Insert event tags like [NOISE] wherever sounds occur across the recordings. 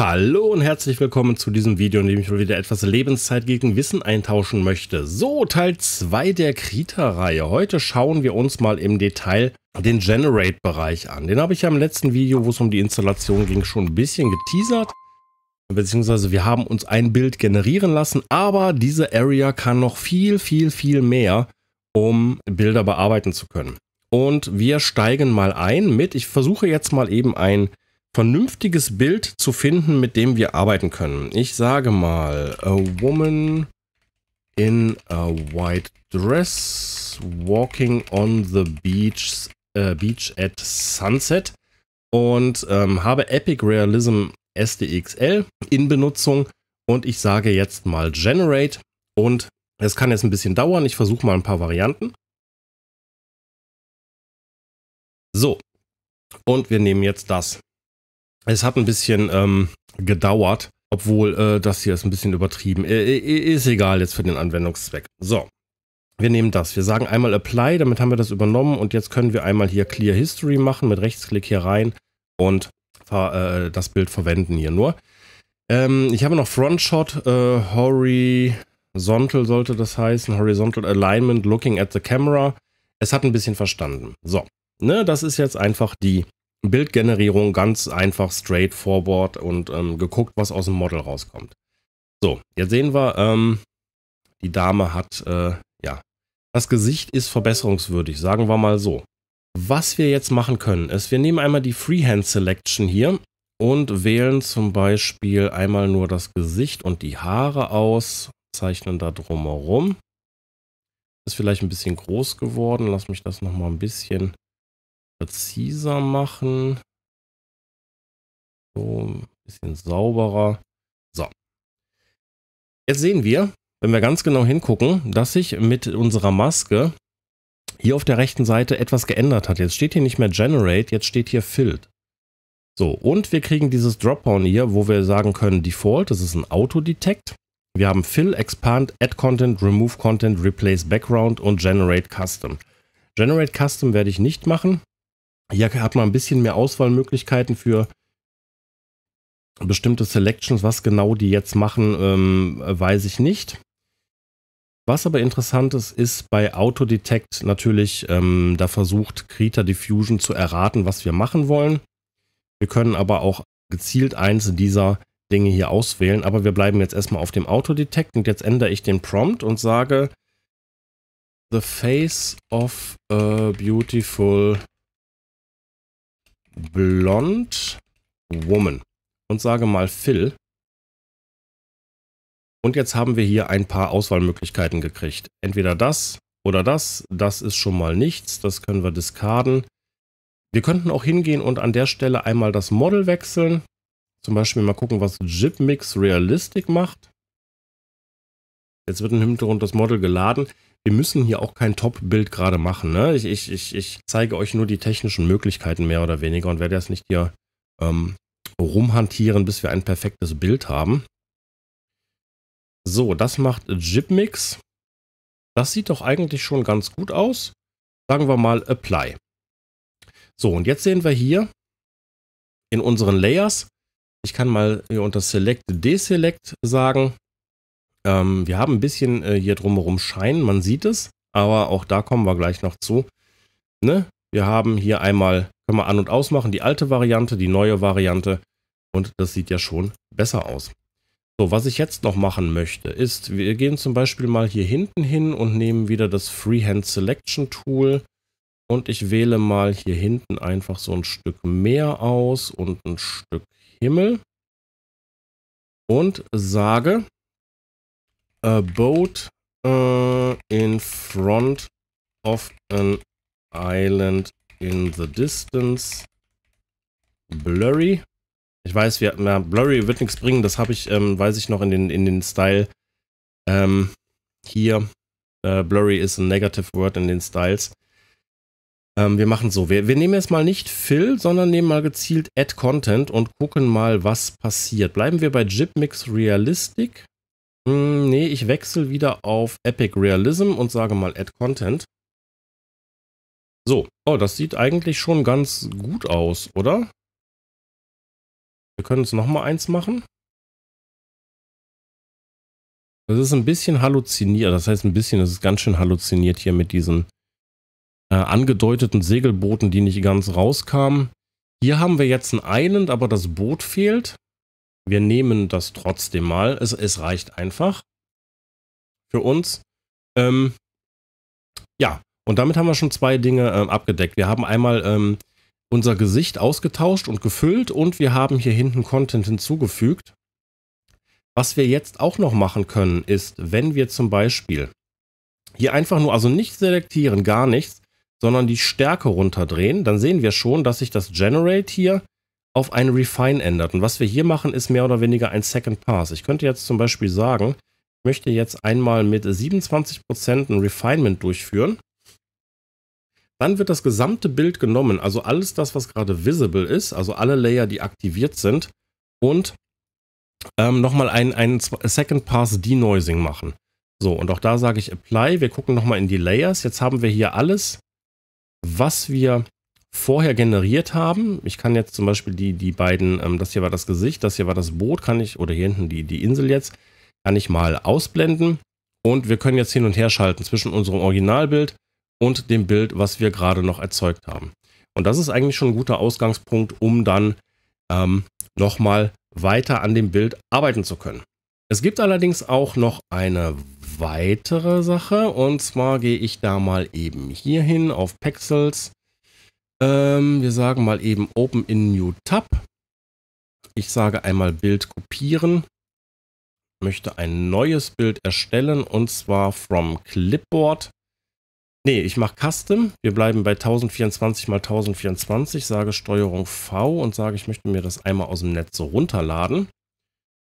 Hallo und herzlich willkommen zu diesem Video, in dem ich mal wieder etwas Lebenszeit gegen Wissen eintauschen möchte. So, Teil 2 der Krita-Reihe. Heute schauen wir uns mal im Detail den Generate-Bereich an. Den habe ich ja im letzten Video, wo es um die Installation ging, schon ein bisschen geteasert. Beziehungsweise wir haben uns ein Bild generieren lassen, aber diese Area kann noch viel, viel, viel mehr, um Bilder bearbeiten zu können. Und wir steigen mal ein mit, ich versuche jetzt mal eben ein vernünftiges Bild zu finden, mit dem wir arbeiten können. Ich sage mal, a woman in a white dress walking on the beach, uh, beach at sunset und ähm, habe Epic Realism SDXL in Benutzung und ich sage jetzt mal Generate und es kann jetzt ein bisschen dauern. Ich versuche mal ein paar Varianten. So, und wir nehmen jetzt das. Es hat ein bisschen ähm, gedauert, obwohl äh, das hier ist ein bisschen übertrieben. Äh, äh, äh, ist egal jetzt für den Anwendungszweck. So, wir nehmen das. Wir sagen einmal Apply, damit haben wir das übernommen und jetzt können wir einmal hier Clear History machen, mit Rechtsklick hier rein und äh, das Bild verwenden hier nur. Ähm, ich habe noch Front Frontshot, äh, Horizontal sollte das heißen, Horizontal Alignment Looking at the Camera. Es hat ein bisschen verstanden. So, ne, das ist jetzt einfach die Bildgenerierung ganz einfach straightforward und ähm, geguckt, was aus dem Model rauskommt. So, jetzt sehen wir, ähm, die Dame hat, äh, ja, das Gesicht ist verbesserungswürdig, sagen wir mal so. Was wir jetzt machen können, ist, wir nehmen einmal die Freehand Selection hier und wählen zum Beispiel einmal nur das Gesicht und die Haare aus, zeichnen da drumherum. Ist vielleicht ein bisschen groß geworden, lass mich das nochmal ein bisschen präziser machen. So, ein bisschen sauberer. So. Jetzt sehen wir, wenn wir ganz genau hingucken, dass sich mit unserer Maske hier auf der rechten Seite etwas geändert hat. Jetzt steht hier nicht mehr Generate, jetzt steht hier Filled. So, und wir kriegen dieses Dropdown hier, wo wir sagen können Default, das ist ein Auto-Detect. Wir haben Fill, Expand, Add Content, Remove Content, Replace Background und Generate Custom. Generate Custom werde ich nicht machen, hier hat man ein bisschen mehr Auswahlmöglichkeiten für bestimmte Selections. Was genau die jetzt machen, ähm, weiß ich nicht. Was aber interessant ist, ist bei Autodetect natürlich, ähm, da versucht Krita Diffusion zu erraten, was wir machen wollen. Wir können aber auch gezielt eins dieser Dinge hier auswählen. Aber wir bleiben jetzt erstmal auf dem Autodetect und jetzt ändere ich den Prompt und sage The face of a beautiful Blond Woman und sage mal Phil. Und jetzt haben wir hier ein paar Auswahlmöglichkeiten gekriegt. Entweder das oder das. Das ist schon mal nichts. Das können wir discarden. Wir könnten auch hingehen und an der Stelle einmal das Model wechseln. Zum Beispiel mal gucken, was Jipmix Realistic macht. Jetzt wird im Hintergrund das Model geladen wir müssen hier auch kein Top-Bild gerade machen. Ne? Ich, ich, ich, ich zeige euch nur die technischen Möglichkeiten mehr oder weniger und werde jetzt nicht hier ähm, rumhantieren, bis wir ein perfektes Bild haben. So, das macht Jipmix. Das sieht doch eigentlich schon ganz gut aus. Sagen wir mal Apply. So, und jetzt sehen wir hier in unseren Layers, ich kann mal hier unter Select Deselect sagen, ähm, wir haben ein bisschen äh, hier drumherum Schein, man sieht es, aber auch da kommen wir gleich noch zu. Ne? Wir haben hier einmal, können wir an- und ausmachen, die alte Variante, die neue Variante und das sieht ja schon besser aus. So, was ich jetzt noch machen möchte, ist, wir gehen zum Beispiel mal hier hinten hin und nehmen wieder das Freehand Selection Tool und ich wähle mal hier hinten einfach so ein Stück Meer aus und ein Stück Himmel und sage, A boat uh, in front of an island in the distance. Blurry. Ich weiß, wir, na, Blurry wird nichts bringen. Das habe ich, ähm, weiß ich noch in den, in den Style. Ähm, hier. Äh, blurry ist ein Negative Word in den Styles. Ähm, wir machen so. Wir, wir nehmen jetzt mal nicht Fill, sondern nehmen mal gezielt Add Content und gucken mal, was passiert. Bleiben wir bei Jipmix Realistic. Hm, nee, ich wechsle wieder auf Epic Realism und sage mal Add Content. So, oh, das sieht eigentlich schon ganz gut aus, oder? Wir können uns nochmal eins machen. Das ist ein bisschen halluziniert. Das heißt ein bisschen, das ist ganz schön halluziniert hier mit diesen äh, angedeuteten Segelbooten, die nicht ganz rauskamen. Hier haben wir jetzt ein Island, aber das Boot fehlt. Wir nehmen das trotzdem mal. Es, es reicht einfach für uns. Ähm, ja, und damit haben wir schon zwei Dinge ähm, abgedeckt. Wir haben einmal ähm, unser Gesicht ausgetauscht und gefüllt und wir haben hier hinten Content hinzugefügt. Was wir jetzt auch noch machen können, ist, wenn wir zum Beispiel hier einfach nur, also nicht selektieren, gar nichts, sondern die Stärke runterdrehen, dann sehen wir schon, dass sich das Generate hier auf ein Refine ändert. Und was wir hier machen, ist mehr oder weniger ein Second Pass. Ich könnte jetzt zum Beispiel sagen, ich möchte jetzt einmal mit 27% ein Refinement durchführen. Dann wird das gesamte Bild genommen, also alles das, was gerade visible ist, also alle Layer, die aktiviert sind, und ähm, nochmal ein, ein Second Pass Denoising machen. So, und auch da sage ich Apply. Wir gucken nochmal in die Layers. Jetzt haben wir hier alles, was wir vorher generiert haben. Ich kann jetzt zum Beispiel die, die beiden, ähm, das hier war das Gesicht, das hier war das Boot, kann ich, oder hier hinten die, die Insel jetzt, kann ich mal ausblenden. Und wir können jetzt hin und her schalten zwischen unserem Originalbild und dem Bild, was wir gerade noch erzeugt haben. Und das ist eigentlich schon ein guter Ausgangspunkt, um dann ähm, nochmal weiter an dem Bild arbeiten zu können. Es gibt allerdings auch noch eine weitere Sache und zwar gehe ich da mal eben hier hin auf Pexels. Ähm, wir sagen mal eben Open in New Tab. Ich sage einmal Bild kopieren. Möchte ein neues Bild erstellen und zwar from Clipboard. Ne, ich mache Custom. Wir bleiben bei 1024 x 1024, sage Steuerung V und sage, ich möchte mir das einmal aus dem Netz so runterladen.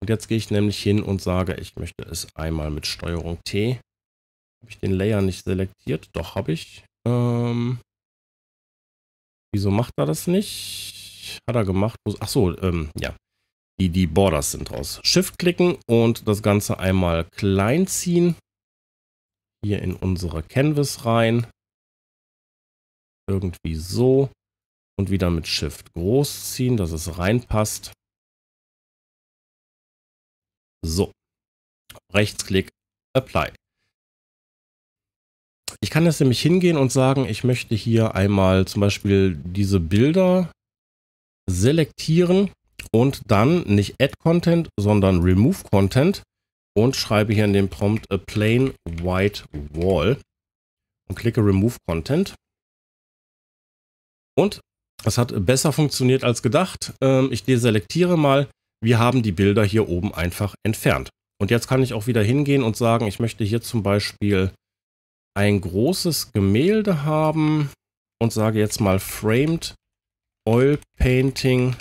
Und jetzt gehe ich nämlich hin und sage, ich möchte es einmal mit Steuerung T. Habe ich den Layer nicht selektiert? Doch, habe ich. Ähm, Wieso macht er das nicht? Hat er gemacht. Achso, ähm, ja. Die, die Borders sind raus. Shift klicken und das Ganze einmal klein ziehen. Hier in unsere Canvas rein. Irgendwie so. Und wieder mit Shift groß ziehen, dass es reinpasst. So. Rechtsklick, Apply. Ich kann jetzt nämlich hingehen und sagen, ich möchte hier einmal zum Beispiel diese Bilder selektieren und dann nicht Add Content, sondern Remove Content und schreibe hier in dem Prompt a plain white wall und klicke Remove Content. Und das hat besser funktioniert als gedacht. Ähm, ich deselektiere mal. Wir haben die Bilder hier oben einfach entfernt. Und jetzt kann ich auch wieder hingehen und sagen, ich möchte hier zum Beispiel ein großes Gemälde haben und sage jetzt mal Framed Oil Painting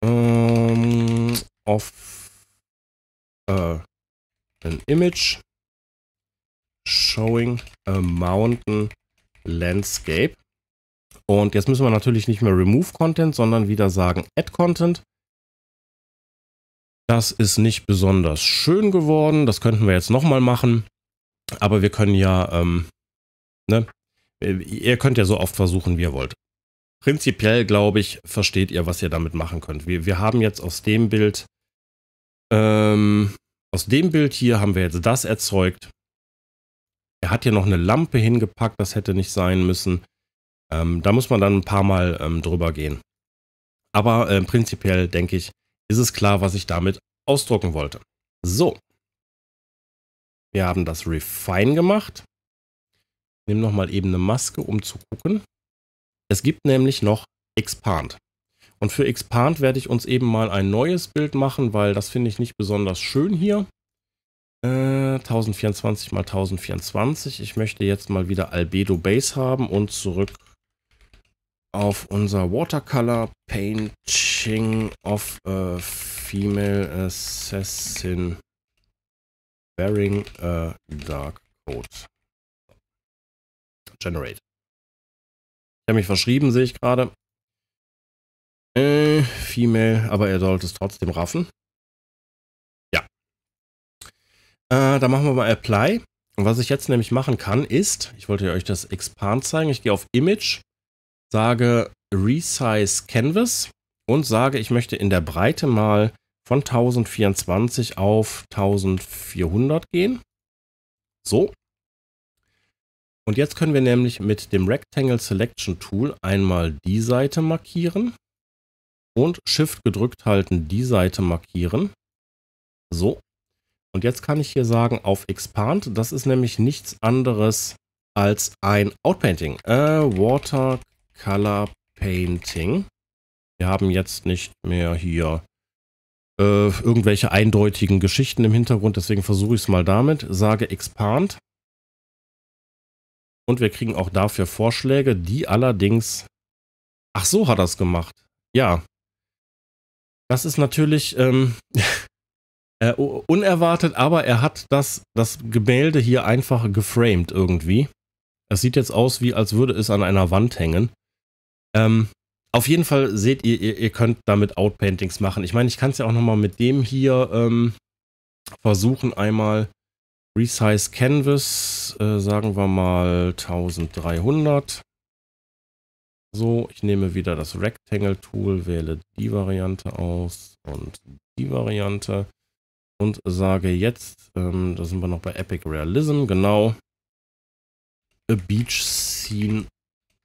ähm, of äh, an Image showing a mountain landscape. Und jetzt müssen wir natürlich nicht mehr Remove Content, sondern wieder sagen Add Content. Das ist nicht besonders schön geworden. Das könnten wir jetzt nochmal machen. Aber wir können ja, ähm, ne? Ihr könnt ja so oft versuchen, wie ihr wollt. Prinzipiell, glaube ich, versteht ihr, was ihr damit machen könnt. Wir, wir haben jetzt aus dem Bild, ähm, aus dem Bild hier haben wir jetzt das erzeugt. Er hat hier noch eine Lampe hingepackt, das hätte nicht sein müssen. Ähm, da muss man dann ein paar Mal ähm, drüber gehen. Aber äh, prinzipiell denke ich, ist es klar, was ich damit ausdrucken wollte. So, wir haben das Refine gemacht. Nimm nochmal eben eine Maske, um zu gucken. Es gibt nämlich noch Expand. Und für Expand werde ich uns eben mal ein neues Bild machen, weil das finde ich nicht besonders schön hier. Äh, 1024 mal 1024. Ich möchte jetzt mal wieder Albedo Base haben und zurück auf unser Watercolor Painting of a Female Assassin Bearing a äh, dark Code. Generate. Ich habe mich verschrieben, sehe ich gerade. Äh, female, aber er sollte es trotzdem raffen. Ja. Äh, da machen wir mal Apply. Und was ich jetzt nämlich machen kann, ist, ich wollte euch das Expand zeigen. Ich gehe auf Image, sage Resize Canvas und sage, ich möchte in der Breite mal von 1024 auf 1400 gehen. So. Und jetzt können wir nämlich mit dem Rectangle Selection Tool einmal die Seite markieren und Shift gedrückt halten, die Seite markieren. So. Und jetzt kann ich hier sagen auf Expand. Das ist nämlich nichts anderes als ein Outpainting. Äh, Watercolor Painting. Wir haben jetzt nicht mehr hier äh, irgendwelche eindeutigen Geschichten im Hintergrund, deswegen versuche ich es mal damit. Sage Expand. Und wir kriegen auch dafür Vorschläge, die allerdings... Ach so hat er es gemacht. Ja. Das ist natürlich ähm, [LAUGHS] äh, unerwartet, aber er hat das, das Gemälde hier einfach geframed irgendwie. Es sieht jetzt aus, wie als würde es an einer Wand hängen. Ähm, auf jeden Fall seht ihr, ihr, ihr könnt damit Outpaintings machen. Ich meine, ich kann es ja auch nochmal mit dem hier ähm, versuchen. Einmal Resize Canvas, äh, sagen wir mal 1300. So, ich nehme wieder das Rectangle Tool, wähle die Variante aus und die Variante und sage jetzt, ähm, da sind wir noch bei Epic Realism, genau, A Beach Scene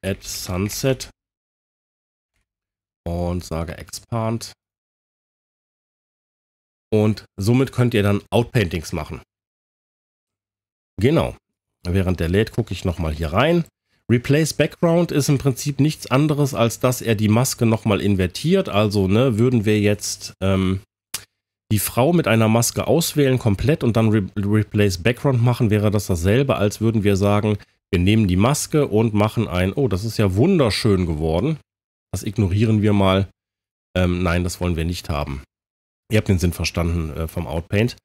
at Sunset und sage Expand. Und somit könnt ihr dann Outpaintings machen. Genau. Während der lädt, gucke ich nochmal hier rein. Replace Background ist im Prinzip nichts anderes, als dass er die Maske nochmal invertiert. Also ne, würden wir jetzt ähm, die Frau mit einer Maske auswählen komplett und dann Re Replace Background machen, wäre das dasselbe, als würden wir sagen, wir nehmen die Maske und machen ein, oh, das ist ja wunderschön geworden das ignorieren wir mal. Ähm, nein, das wollen wir nicht haben. Ihr habt den Sinn verstanden äh, vom Outpaint.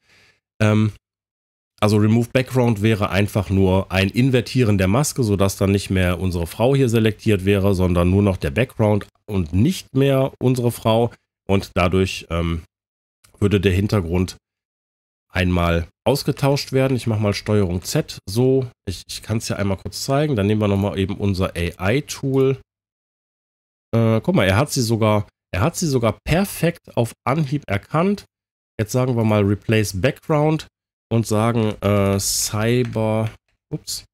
Ähm, also Remove Background wäre einfach nur ein Invertieren der Maske, sodass dann nicht mehr unsere Frau hier selektiert wäre, sondern nur noch der Background und nicht mehr unsere Frau. Und dadurch ähm, würde der Hintergrund einmal ausgetauscht werden. Ich mache mal STRG Z so. Ich, ich kann es ja einmal kurz zeigen. Dann nehmen wir nochmal eben unser AI-Tool äh, guck mal, er hat sie sogar, er hat sie sogar perfekt auf Anhieb erkannt. Jetzt sagen wir mal Replace Background und sagen äh, Cyber. Ups.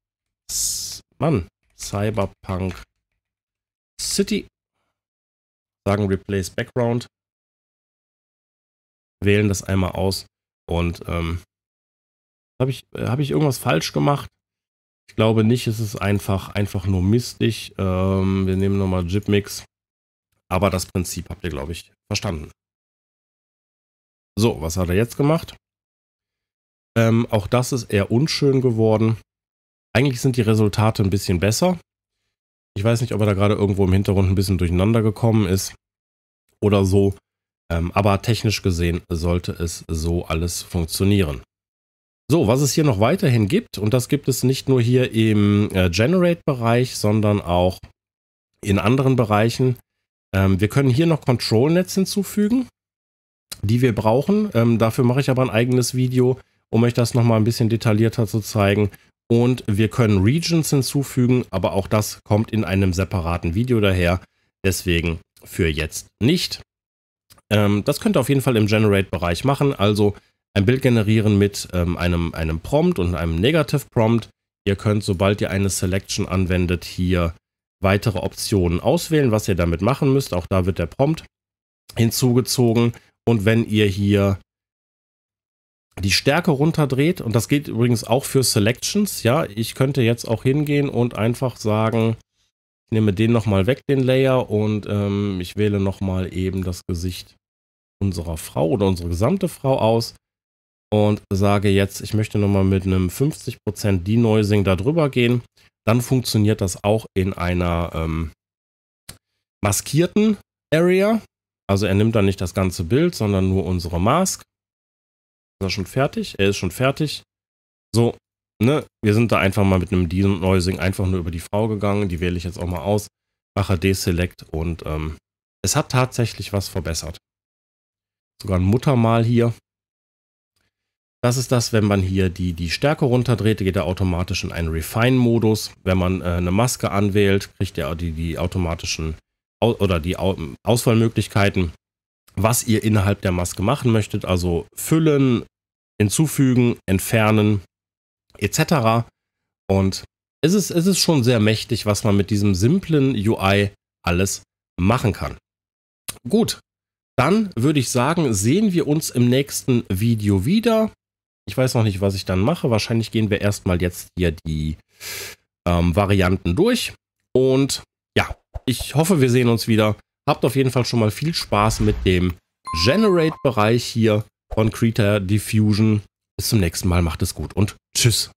Mann. Cyberpunk City. Sagen Replace Background. Wählen das einmal aus. Und ähm, habe ich, hab ich irgendwas falsch gemacht? Ich glaube nicht, es ist einfach, einfach nur mistig. Ähm, wir nehmen nochmal Jipmix. Aber das Prinzip habt ihr, glaube ich, verstanden. So, was hat er jetzt gemacht? Ähm, auch das ist eher unschön geworden. Eigentlich sind die Resultate ein bisschen besser. Ich weiß nicht, ob er da gerade irgendwo im Hintergrund ein bisschen durcheinander gekommen ist oder so. Ähm, aber technisch gesehen sollte es so alles funktionieren. So, was es hier noch weiterhin gibt, und das gibt es nicht nur hier im äh, Generate-Bereich, sondern auch in anderen Bereichen. Ähm, wir können hier noch Control-Nets hinzufügen, die wir brauchen. Ähm, dafür mache ich aber ein eigenes Video, um euch das nochmal ein bisschen detaillierter zu zeigen. Und wir können Regions hinzufügen, aber auch das kommt in einem separaten Video daher. Deswegen für jetzt nicht. Ähm, das könnt ihr auf jeden Fall im Generate-Bereich machen. Also ein Bild generieren mit ähm, einem, einem Prompt und einem Negative Prompt. Ihr könnt, sobald ihr eine Selection anwendet, hier weitere Optionen auswählen, was ihr damit machen müsst. Auch da wird der Prompt hinzugezogen. Und wenn ihr hier die Stärke runterdreht, und das geht übrigens auch für Selections, ja, ich könnte jetzt auch hingehen und einfach sagen, ich nehme den nochmal weg, den Layer, und ähm, ich wähle nochmal eben das Gesicht unserer Frau oder unsere gesamte Frau aus und sage jetzt, ich möchte nochmal mit einem 50% Denoising darüber gehen, dann funktioniert das auch in einer ähm, maskierten Area. Also er nimmt dann nicht das ganze Bild, sondern nur unsere Mask. Ist er schon fertig? Er ist schon fertig. So, ne? Wir sind da einfach mal mit einem Denoising einfach nur über die Frau gegangen. Die wähle ich jetzt auch mal aus. Mache Deselect und ähm, es hat tatsächlich was verbessert. Sogar ein Muttermal hier. Das ist das, wenn man hier die, die Stärke runterdreht, geht er automatisch in einen Refine-Modus. Wenn man äh, eine Maske anwählt, kriegt er die, die automatischen Au oder die Au Auswahlmöglichkeiten, was ihr innerhalb der Maske machen möchtet. Also füllen, hinzufügen, entfernen etc. Und es ist, es ist schon sehr mächtig, was man mit diesem simplen UI alles machen kann. Gut, dann würde ich sagen, sehen wir uns im nächsten Video wieder. Ich weiß noch nicht, was ich dann mache. Wahrscheinlich gehen wir erstmal jetzt hier die ähm, Varianten durch. Und ja, ich hoffe, wir sehen uns wieder. Habt auf jeden Fall schon mal viel Spaß mit dem Generate-Bereich hier von Krita Diffusion. Bis zum nächsten Mal, macht es gut und tschüss.